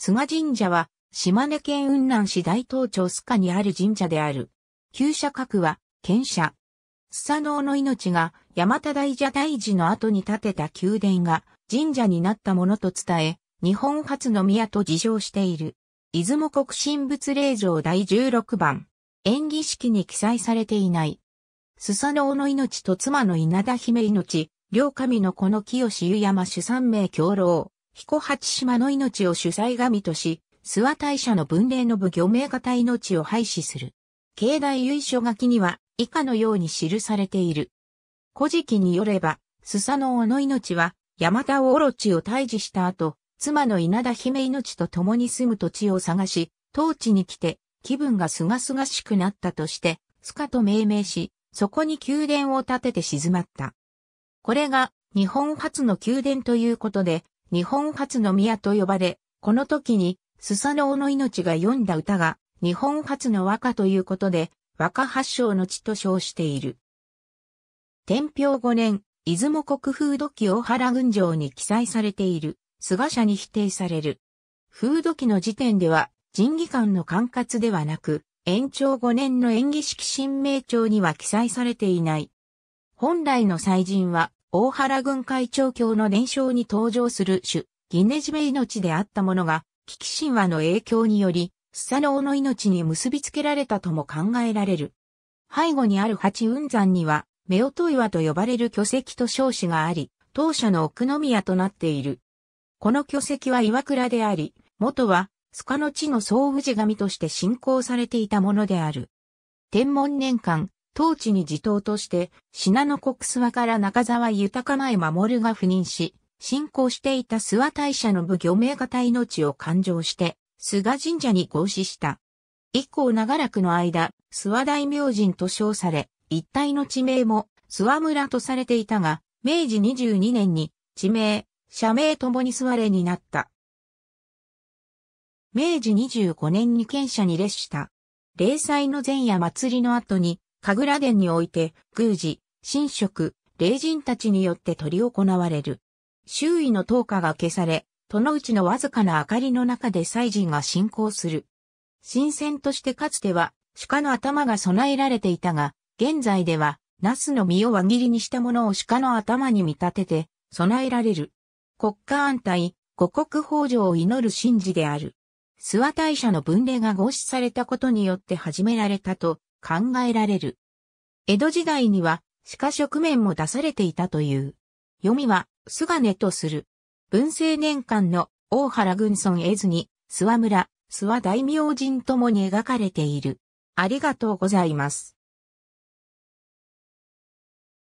菅神社は、島根県雲南市大東町須賀にある神社である。旧社格は、県社。須佐能の命が、山田大社大寺の後に建てた宮殿が、神社になったものと伝え、日本初の宮と自称している。出雲国神仏霊場第16番。演技式に記載されていない。須佐能の命と妻の稲田姫命、両神の子の清湯山主三名共老。彦八島の命を主催神とし、諏訪大社の文礼の部魚名型命を廃止する。境内由緒書きには以下のように記されている。古事記によれば、スサノオの命は、山田オロチを退治した後、妻の稲田姫命と共に住む土地を探し、当地に来て、気分がすがすがしくなったとして、スカと命名し、そこに宮殿を建てて静まった。これが、日本初の宮殿ということで、日本初の宮と呼ばれ、この時に、スサノオの命が読んだ歌が、日本初の和歌ということで、和歌発祥の地と称している。天平五年、出雲国風土記大原群城に記載されている、菅社に否定される。風土記の時点では、人技官の管轄ではなく、延長五年の演技式新名帳には記載されていない。本来の祭神は、大原軍会長教の伝承に登場する種、ギネジベイであったものが、危機神話の影響により、スサノオの命に結びつけられたとも考えられる。背後にある八雲山には、夫婦岩と呼ばれる巨石と称子があり、当社の奥宮となっている。この巨石は岩倉であり、元は、スカの地の総氏神として信仰されていたものである。天文年間、当地に自党として、品の国諏訪から中沢豊前守が赴任し、信仰していた諏訪大社の部漁名方命を勘定して、菅神社に合祀した。以降長らくの間、諏訪大明神と称され、一帯の地名も諏訪村とされていたが、明治22年に地名、社名ともに諏訪れになった。明治25年に県社に列した。霊祭の前夜祭りの後に、神楽殿において、宮司、神職、霊人たちによって取り行われる。周囲の灯火が消され、そのうちのわずかな明かりの中で祭神が進行する。神仙としてかつては、鹿の頭が備えられていたが、現在では、ナスの実を輪切りにしたものを鹿の頭に見立てて、備えられる。国家安泰、五国豊穣を祈る神事である。諏訪大社の分霊が合祀されたことによって始められたと考えられる。江戸時代には、鹿食面も出されていたという。読みは、菅根とする。文政年間の大原軍村絵図に、諏訪村、諏訪大明神ともに描かれている。ありがとうございます。